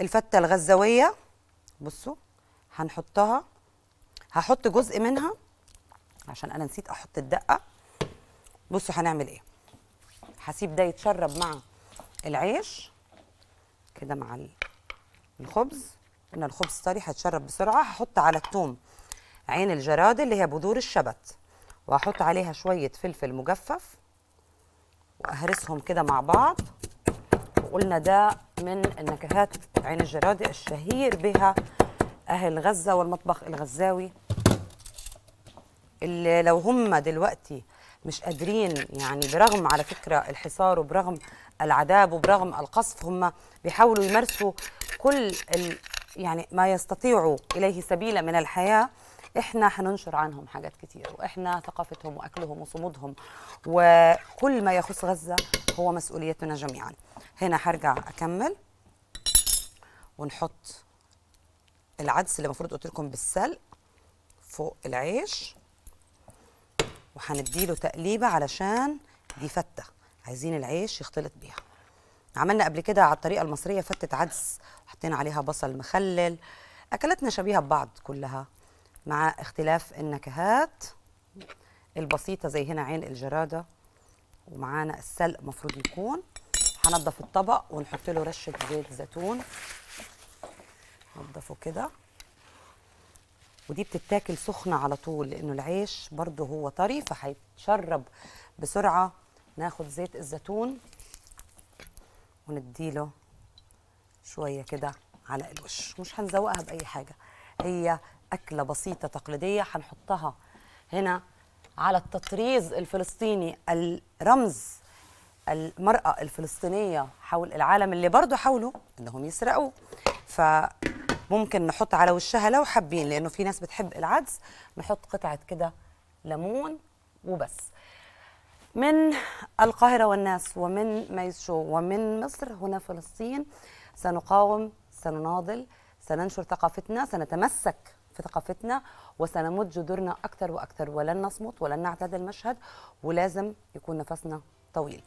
الفته الغزاويه بصوا هنحطها هحط جزء منها عشان انا نسيت احط الدقه بصوا هنعمل ايه هسيب ده يتشرب مع العيش كده مع الخبز ان الخبز طري هيتشرب بسرعه هحط على التوم عين الجراد اللي هي بذور الشبت وهحط عليها شويه فلفل مجفف واهرسهم كده مع بعض وقلنا ده من النكهات عين الجرادي الشهير بها أهل غزة والمطبخ الغزاوي اللي لو هم دلوقتي مش قادرين يعني برغم على فكرة الحصار وبرغم العذاب وبرغم القصف هم بيحاولوا يمارسوا كل يعني ما يستطيعوا إليه سبيلا من الحياة احنا هننشر عنهم حاجات كتير واحنا ثقافتهم واكلهم وصمودهم وكل ما يخص غزه هو مسؤوليتنا جميعا هنا هرجع اكمل ونحط العدس اللي المفروض قلت لكم بالسلق فوق العيش وهنديله تقليبه علشان دي فته عايزين العيش يختلط بيها عملنا قبل كده على الطريقه المصريه فته عدس وحطينا عليها بصل مخلل اكلاتنا شبيهه ببعض كلها مع اختلاف النكهات البسيطه زي هنا عين الجراده ومعانا السلق المفروض يكون هنضف الطبق ونحط له رشه زيت زيتون نضفه كده ودي بتتاكل سخنه على طول لانه العيش برضه هو طري فهيتشرب بسرعه ناخد زيت الزيتون ونديله شويه كده على الوش مش هنزوقها باي حاجه هي اكله بسيطه تقليديه هنحطها هنا على التطريز الفلسطيني الرمز المرأة الفلسطينية حول العالم اللي برضه حاولوا انهم يسرقوه فممكن نحط على وشها لو حابين لانه في ناس بتحب العدس نحط قطعة كده ليمون وبس من القاهرة والناس ومن ميسو ومن مصر هنا فلسطين سنقاوم سنناضل سننشر ثقافتنا سنتمسك في ثقافتنا وسنمد جذورنا أكثر وأكثر ولن نصمت ولن نعتاد المشهد ولازم يكون نفسنا طويل